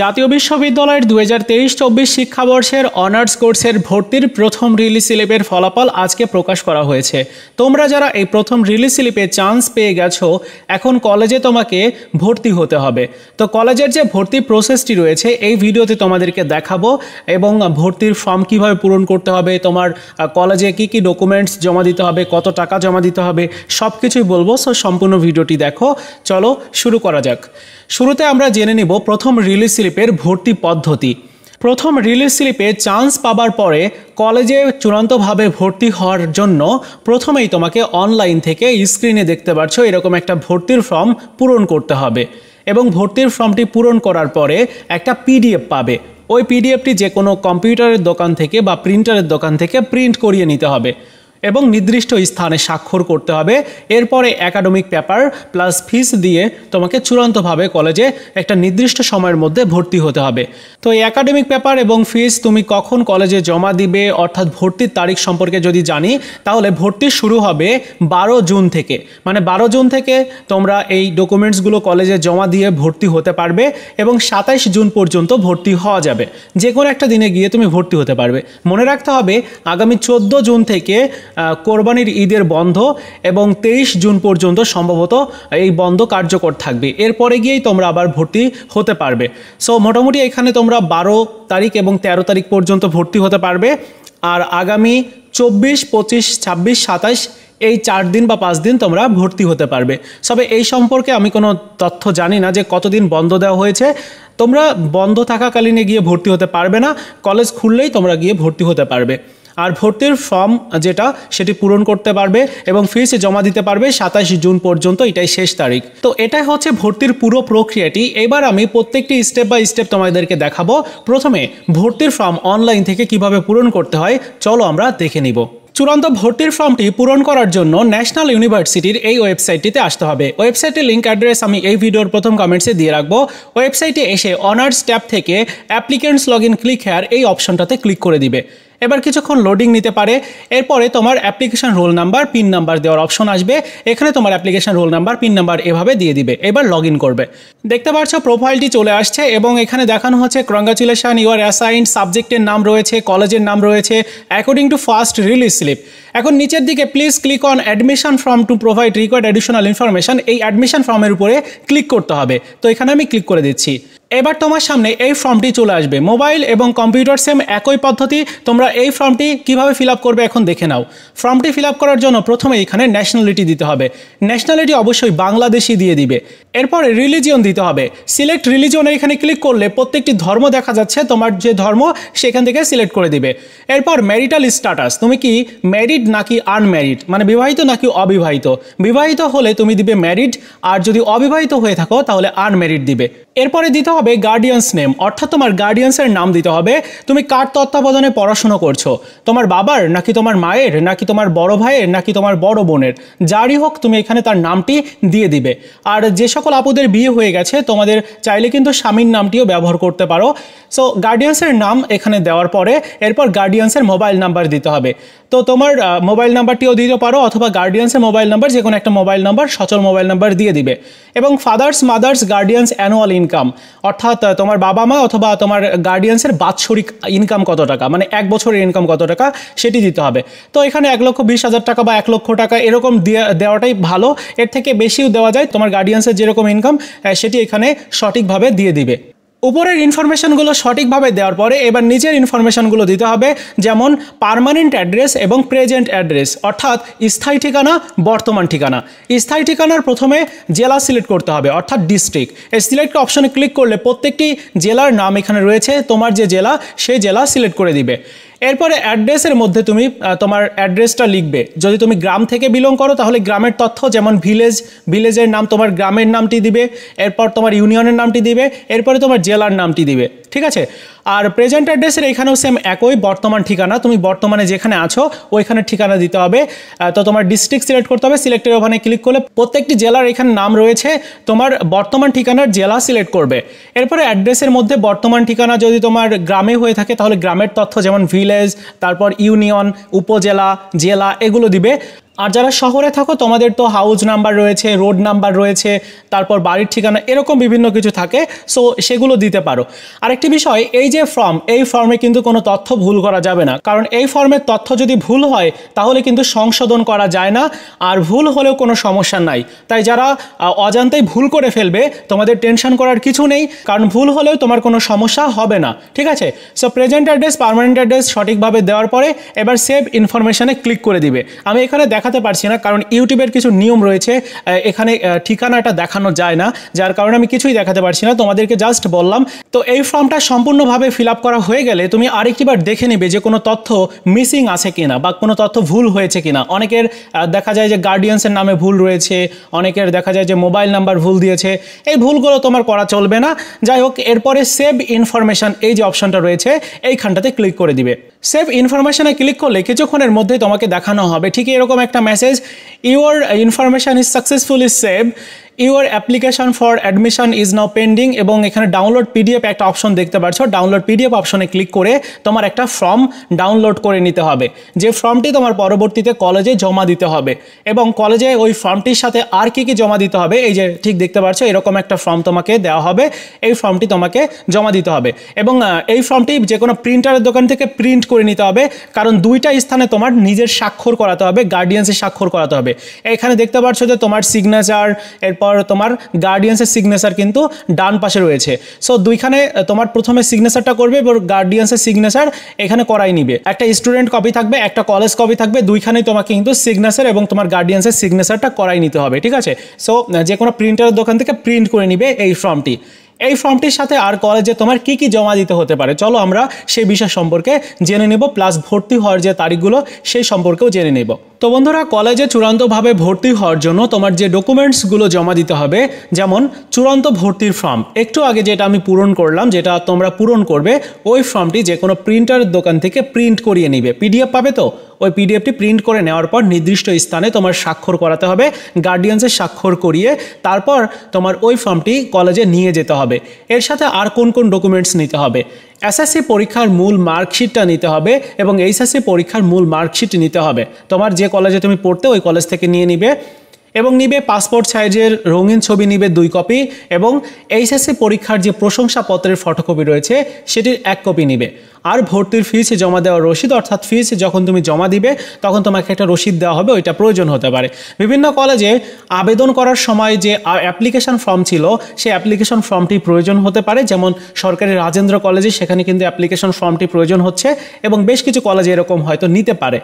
জাতীয় বিশ্ববিদ্যালয়ের দু হাজার তেইশ চব্বিশ শিক্ষাবর্ষের অনার্স কোর্সের ভর্তির প্রথম রিলিজ স্লিপের ফলাফল আজকে প্রকাশ করা হয়েছে তোমরা যারা এই প্রথম রিলিজ স্লিপে চান্স পেয়ে গেছো এখন কলেজে তোমাকে ভর্তি হতে হবে তো কলেজের যে ভর্তি প্রসেসটি রয়েছে এই ভিডিওতে তোমাদেরকে দেখাবো এবং ভর্তির ফর্ম কীভাবে পূরণ করতে হবে তোমার কলেজে কি কি ডকুমেন্টস জমা দিতে হবে কত টাকা জমা দিতে হবে সব কিছুই বলবো সো সম্পূর্ণ ভিডিওটি দেখো চলো শুরু করা যাক শুরুতে আমরা জেনে নিব প্রথম রিলিজ স্লিপের ভর্তি পদ্ধতি প্রথম রিলিজ স্লিপে চান্স পাবার পরে কলেজে চূড়ান্তভাবে ভর্তি হওয়ার জন্য প্রথমেই তোমাকে অনলাইন থেকে স্ক্রিনে দেখতে পাচ্ছ এরকম একটা ভর্তির ফর্ম পূরণ করতে হবে এবং ভর্তির ফর্মটি পূরণ করার পরে একটা পিডিএফ পাবে ওই পিডিএফটি যে কোনো কম্পিউটারের দোকান থেকে বা প্রিন্টারের দোকান থেকে প্রিন্ট করিয়ে নিতে হবে এবং নির্দিষ্ট স্থানে স্বাক্ষর করতে হবে এরপরে একাডেমিক পেপার প্লাস ফিস দিয়ে তোমাকে চূড়ান্তভাবে কলেজে একটা নির্দিষ্ট সময়ের মধ্যে ভর্তি হতে হবে তো এই একাডেমিক পেপার এবং ফিস তুমি কখন কলেজে জমা দিবে অর্থাৎ ভর্তির তারিখ সম্পর্কে যদি জানি তাহলে ভর্তি শুরু হবে বারো জুন থেকে মানে বারো জুন থেকে তোমরা এই ডকুমেন্টসগুলো কলেজে জমা দিয়ে ভর্তি হতে পারবে এবং সাতাইশ জুন পর্যন্ত ভর্তি হওয়া যাবে যে কোনো একটা দিনে গিয়ে তুমি ভর্তি হতে পারবে মনে রাখতে হবে আগামী চোদ্দো জুন থেকে কোরবানির ঈদের বন্ধ এবং তেইশ জুন পর্যন্ত সম্ভবত এই বন্ধ কার্যকর থাকবে এরপরে গিয়েই তোমরা আবার ভর্তি হতে পারবে সো মোটামুটি এখানে তোমরা বারো তারিখ এবং ১৩ তারিখ পর্যন্ত ভর্তি হতে পারবে আর আগামী চব্বিশ পঁচিশ ছাব্বিশ সাতাশ এই চার দিন বা পাঁচ দিন তোমরা ভর্তি হতে পারবে সবে এই সম্পর্কে আমি কোনো তথ্য জানি না যে কতদিন বন্ধ দেওয়া হয়েছে তোমরা বন্ধ থাকাকালীনে গিয়ে ভর্তি হতে পারবে না কলেজ খুললেই তোমরা গিয়ে ভর্তি হতে পারবে আর ভর্তির ফর্ম যেটা সেটি পূরণ করতে পারবে এবং ফিস জমা দিতে পারবে সাতাশ জুন পর্যন্ত এটাই শেষ তারিখ তো এটাই হচ্ছে ভর্তির পুরো প্রক্রিয়াটি এবার আমি প্রত্যেকটি স্টেপ বাই স্টেপ তোমাদেরকে দেখাবো প্রথমে ভর্তির ফর্ম অনলাইন থেকে কিভাবে পূরণ করতে হয় চলো আমরা দেখে নিব চূড়ান্ত ভর্তির ফর্মটি পূরণ করার জন্য ন্যাশনাল ইউনিভার্সিটির এই ওয়েবসাইটটিতে আসতে হবে ওয়েবসাইটের লিঙ্ক অ্যাড্রেস আমি এই ভিডিওর প্রথম কমেন্টসে দিয়ে রাখবো ওয়েবসাইটে এসে অনার্স ট্যাব থেকে applicants log in click here এই অপশনটাতে ক্লিক করে দিবে এবার কিছুক্ষণ লোডিং নিতে পারে এরপরে তোমার application roll number pin number দেওয়ার অপশন আসবে এখানে তোমার application roll number pin number এভাবে দিয়ে দিবে এবার লগ করবে দেখতে পাচ্ছ প্রোফাইলটি চলে আসছে এবং এখানে দেখানো হচ্ছে ক্রঙ্গাচুলেশন ইউর অ্যাসাইন সাবজেক্টের নাম রয়েছে কলেজের নাম রয়েছে according to first release slip এখন নিচের দিকে please click on admission form to provide required additional information এই অ্যাডমিশন ফর্মের উপরে ক্লিক করতে হবে তো এখানে আমি ক্লিক করে দিচ্ছি এবার তোমার সামনে এই ফর্মটি চলে আসবে মোবাইল এবং কম্পিউটার সেম একই পদ্ধতি তোমরা এই ফর্মটি কিভাবে ফিল করবে এখন দেখে নাও ফর্মটি ফিল করার জন্য প্রথমে এখানে ন্যাশনালিটি দিতে হবে ন্যাশনালিটি অবশ্যই বাংলাদেশি দিয়ে দিবে এরপরে রিলিজিয়ন দিতে হবে সিলেক্ট রিলিজিয়নে এখানে ক্লিক করলে প্রত্যেকটি ধর্ম দেখা যাচ্ছে তোমার যে ধর্ম সেখান থেকে সিলেক্ট করে দিবে এরপর ম্যারিটাল স্ট্যাটাস তুমি কি ম্যারিড নাকি আনম্যারিড মানে বিবাহিত নাকি অবিবাহিত বিবাহিত হলে তুমি দিবে ম্যারিড আর যদি অবিবাহিত হয়ে থাকো তাহলে আনম্যারিড দিবে এরপরে দিতে হবে হবে গার্ডিয়ান্স নেম অর্থাৎ তোমার গার্ডিয়ান্সের নাম দিতে হবে তুমি কার তত্ত্বাবধানে পড়াশুনো করছো তোমার বাবার নাকি তোমার মায়ের নাকি তোমার বড় ভাইয়ের নাকি তোমার বড় বোনের যারই হোক তুমি এখানে তার নামটি দিয়ে দিবে আর যে সকল আপুদের বিয়ে হয়ে গেছে তোমাদের চাইলে কিন্তু স্বামীর নামটিও ব্যবহার করতে পারো সো গার্ডিয়ান্সের নাম এখানে দেওয়ার পরে এরপর গার্ডিয়ান্সের মোবাইল নাম্বার দিতে হবে তো তোমার মোবাইল নাম্বারটিও দিতে পারো অথবা গার্ডিয়ান্সের মোবাইল নাম্বার যে কোনো একটা মোবাইল নাম্বার সচল মোবাইল নাম্বার দিয়ে দিবে এবং father's mother's guardian's annual income অর্থাৎ তোমার বাবা মা অথবা তোমার গার্ডিয়ানসের বাৎসরিক ইনকাম কত টাকা মানে এক বছরের ইনকাম কত টাকা সেটি দিতে হবে তো এখানে এক লক্ষ বিশ হাজার টাকা বা এক লক্ষ টাকা এরকম দেওয়াটাই ভালো এর থেকে বেশিও দেওয়া যায় তোমার গার্ডিয়ানসের যেরকম ইনকাম সেটি এখানে সঠিকভাবে দিয়ে দিবে উপরের ইনফরমেশনগুলো সঠিকভাবে দেওয়ার পরে এবার নিজের ইনফরমেশনগুলো দিতে হবে যেমন পারমানেন্ট অ্যাড্রেস এবং প্রেজেন্ট অ্যাড্রেস অর্থাৎ স্থায়ী ঠিকানা বর্তমান ঠিকানা স্থায়ী ঠিকানার প্রথমে জেলা সিলেক্ট করতে হবে অর্থাৎ ডিস্ট্রিক্ট এই সিলেক্ট অপশনে ক্লিক করলে প্রত্যেকটি জেলার নাম এখানে রয়েছে তোমার যে জেলা সেই জেলা সিলেক্ট করে দিবে এরপরে অ্যাড্রেসের মধ্যে তুমি তোমার অ্যাড্রেসটা লিখবে যদি তুমি গ্রাম থেকে বিলং করো তাহলে গ্রামের তথ্য যেমন ভিলেজ ভিলেজের নাম তোমার গ্রামের নামটি দিবে এরপর তোমার ইউনিয়নের নামটি দিবে এরপরে তোমার জেলার নামটি দিবে ঠিক আছে আর প্রেজেন্ট অ্যাড্রেসের এখানেও সেম একই বর্তমান ঠিকানা তুমি বর্তমানে যেখানে আছো ওইখানে ঠিকানা দিতে হবে তো তোমার ডিস্ট্রিক্ট সিলেক্ট করতে হবে সিলেক্টের ওখানে ক্লিক করলে প্রত্যেকটি জেলার এখানে নাম রয়েছে তোমার বর্তমান ঠিকানার জেলা সিলেক্ট করবে এরপরে অ্যাড্রেসের মধ্যে বর্তমান ঠিকানা যদি তোমার গ্রামে হয়ে থাকে তাহলে গ্রামের তথ্য যেমন ভিলেজ তারপর ইউনিয়ন উপজেলা জেলা এগুলো দিবে আর যারা শহরে থাকো তোমাদের তো হাউস নাম্বার রয়েছে রোড নাম্বার রয়েছে তারপর বাড়ির ঠিকানা এরকম বিভিন্ন কিছু থাকে সো সেগুলো দিতে পারো আরেকটি বিষয় এই যে ফর্ম এই ফর্মে কিন্তু কোনো তথ্য ভুল করা যাবে না কারণ এই ফর্মের তথ্য যদি ভুল হয় তাহলে কিন্তু সংশোধন করা যায় না আর ভুল হলেও কোনো সমস্যা নাই তাই যারা অজান্তেই ভুল করে ফেলবে তোমাদের টেনশন করার কিছু নেই কারণ ভুল হলেও তোমার কোনো সমস্যা হবে না ঠিক আছে so present address permanent address সঠিকভাবে দেওয়ার পরে এবার সেভ ইনফরমেশানে ক্লিক করে দিবে আমি এখানে দেখা দেখাতে পারছি না কারণ ইউটিউবের কিছু নিয়ম রয়েছে এখানে ঠিকানাটা দেখানো যায় না যার কারণে আমি কিছুই দেখাতে পারছি না তোমাদেরকে জাস্ট বললাম তো এই ফর্মটা সম্পূর্ণভাবে ফিল করা হয়ে গেলে তুমি আরেকটিবার দেখে নেবে যে কোনো তথ্য মিসিং আছে কিনা বা কোনো তথ্য ভুল হয়েছে কিনা অনেকের দেখা যায় যে গার্ডিয়ানসের নামে ভুল রয়েছে অনেকের দেখা যায় যে মোবাইল নাম্বার ভুল দিয়েছে এই ভুলগুলো তোমার করা চলবে না যাই হোক এরপরে সেভ ইনফরমেশান এই যে অপশনটা রয়েছে এইখানটাতে ক্লিক করে দিবে সেভ ইনফরমেশানে ক্লিক করলে কিছুক্ষণের মধ্যে তোমাকে দেখানো হবে ঠিক এরকম একটা message your information is successfully save your application for admission is now pending এবং এখানে ডাউনলোড পিডিএফ একটা অপশন দেখতে পাচ্ছ ডাউনলোড পিডিএফ অপশনে ক্লিক করে তোমার একটা ফর্ম ডাউনলোড করে নিতে হবে যে ফর্মটি তোমার পরবর্তীতে কলেজে জমা দিতে হবে এবং কলেজে ওই ফর্মটির সাথে আর কি কি জমা দিতে হবে এই যে ঠিক দেখতে পাচ্ছ এরকম একটা ফর্ম তোমাকে দেওয়া হবে এই ফর্মটি তোমাকে জমা দিতে হবে এবং এই ফর্মটি যে কোনো প্রিন্টারের দোকান থেকে প্রিন্ট করে নিতে হবে কারণ দুইটা স্থানে তোমার নিজের স্বাক্ষর করাতে হবে গার্ডিয়ান্সের স্বাক্ষর করাতে হবে এখানে দেখতে পাচ্ছ যে তোমার সিগনেচার এর এরপর তোমার গার্ডিয়ান্সের সিগনেচার কিন্তু ডান পাশে রয়েছে সো দুইখানে তোমার প্রথমে সিগনেচারটা করবে এবার গার্ডিয়ান্সের সিগনেচার এখানে করাই নিবে একটা স্টুডেন্ট কপি থাকবে একটা কলেজ কপি থাকবে দুইখানেই তোমাকে কিন্তু সিগনেচার এবং তোমার গার্ডিয়ান্সের সিগনেচারটা করাই নিতে হবে ঠিক আছে সো যে কোনো প্রিন্টারের দোকান থেকে প্রিন্ট করে নিবে এই ফর্মটি এই ফর্মটির সাথে আর কলেজে তোমার কি কি জমা দিতে হতে পারে চলো আমরা সেই বিষয় সম্পর্কে জেনে নেব প্লাস ভর্তি হওয়ার যে তারিখগুলো সেই সম্পর্কেও জেনে নেব তো বন্ধুরা কলেজে চূড়ান্তভাবে ভর্তি হওয়ার জন্য তোমার যে ডকুমেন্টসগুলো জমা দিতে হবে যেমন চূড়ান্ত ভর্তির ফর্ম একটু আগে যেটা আমি পূরণ করলাম যেটা তোমরা পূরণ করবে ওই ফর্মটি যে কোনো প্রিন্টারের দোকান থেকে প্রিন্ট করিয়ে নিবে পিডিএফ পাবে তো ওই পিডিএফটি প্রিন্ট করে নেওয়ার পর নির্দিষ্ট স্থানে তোমার স্বাক্ষর করাতে হবে গার্ডিয়ানসের স্বাক্ষর করিয়ে তারপর তোমার ওই ফর্মটি কলেজে নিয়ে যেতে হবে এর সাথে আর কোন কোন ডকুমেন্টস নিতে হবে এসএসসি পরীক্ষার মূল মার্কশিটটা নিতে হবে এবং এইচএসসি পরীক্ষার মূল মার্কশিট নিতে হবে তোমার যে কলেজে তুমি পড়তে ওই কলেজ থেকে নিয়ে নিবে এবং নিবে পাসপোর্ট সাইজের রঙিন ছবি নিবে দুই কপি এবং এইচএসসি পরীক্ষার যে প্রশংসাপত্রের ফটোকপি রয়েছে সেটির এক কপি নিবে আর ভর্তির ফিস জমা দেওয়ার রসিদ অর্থাৎ ফিস যখন তুমি জমা দিবে তখন তোমাকে একটা রসিদ দেওয়া হবে ওইটা প্রয়োজন হতে পারে বিভিন্ন কলেজে আবেদন করার সময় যে অ্যাপ্লিকেশন ফর্ম ছিল সেই অ্যাপ্লিকেশন ফর্মটি প্রয়োজন হতে পারে যেমন সরকারি রাজেন্দ্র কলেজে সেখানে কিন্তু অ্যাপ্লিকেশন ফর্মটি প্রয়োজন হচ্ছে এবং বেশ কিছু কলেজে এরকম হয়তো নিতে পারে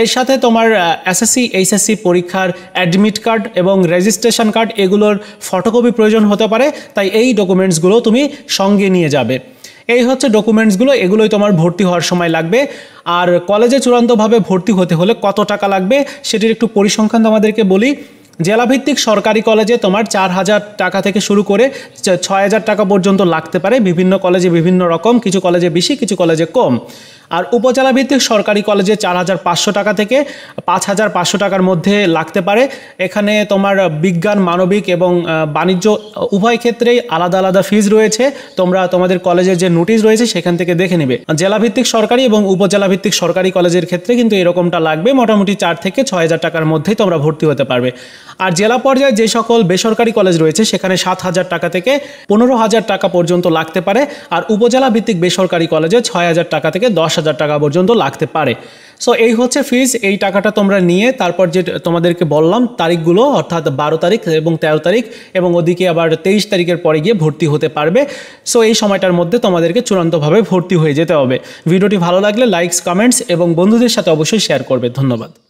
এর সাথে তোমার এসএসসি এইচএসসি পরীক্ষার অ্যাডমিট কার্ড এবং রেজিস্ট্রেশন কার্ড এগুলোর ফটোকপি প্রয়োজন হতে পারে তাই এই ডকুমেন্টসগুলো তুমি সঙ্গে নিয়ে যাবে এই হচ্ছে ডকুমেন্টসগুলো এগুলোই তোমার ভর্তি হওয়ার সময় লাগবে আর কলেজে চূড়ান্তভাবে ভর্তি হতে হলে কত টাকা লাগবে সেটির একটু পরিসংখ্যান তোমাদেরকে বলি জেলাভিত্তিক সরকারি কলেজে তোমার চার হাজার টাকা থেকে শুরু করে ছয় হাজার টাকা পর্যন্ত লাগতে পারে বিভিন্ন কলেজে বিভিন্ন রকম কিছু কলেজে বেশি কিছু কলেজে কম আর উপজেলা ভিত্তিক সরকারি কলেজে চার হাজার পাঁচশো টাকা থেকে পাঁচ হাজার পাঁচশো টাকার মধ্যে লাগতে পারে এখানে তোমার বিজ্ঞান মানবিক এবং বাণিজ্য উভয় ক্ষেত্রেই আলাদা আলাদা ফিজ রয়েছে তোমরা তোমাদের কলেজের যে নোটিশ রয়েছে সেখান থেকে দেখে নেবে জেলাভিত্তিক সরকারি এবং উপজেলা ভিত্তিক সরকারি কলেজের ক্ষেত্রে কিন্তু এরকমটা লাগবে মোটামুটি চার থেকে ছয় হাজার টাকার মধ্যেই তোমরা ভর্তি হতে পারবে আর জেলা পর্যায়ে যে সকল বেসরকারি কলেজ রয়েছে সেখানে সাত হাজার টাকা থেকে পনেরো হাজার টাকা পর্যন্ত লাগতে পারে আর উপজেলা ভিত্তিক বেসরকারি কলেজে ছয় হাজার টাকা থেকে দশ হাজার টাকা পর্যন্ত লাগতে পারে সো এই হচ্ছে ফিজ এই টাকাটা তোমরা নিয়ে তারপর যে তোমাদেরকে বললাম তারিখগুলো অর্থাৎ বারো তারিখ এবং তেরো তারিখ এবং ওদিকে আবার তেইশ তারিখের পরে গিয়ে ভর্তি হতে পারবে সো এই সময়টার মধ্যে তোমাদেরকে চূড়ান্তভাবে ভর্তি হয়ে যেতে হবে ভিডিওটি ভালো লাগলে লাইকস কমেন্টস এবং বন্ধুদের সাথে অবশ্যই শেয়ার করবে ধন্যবাদ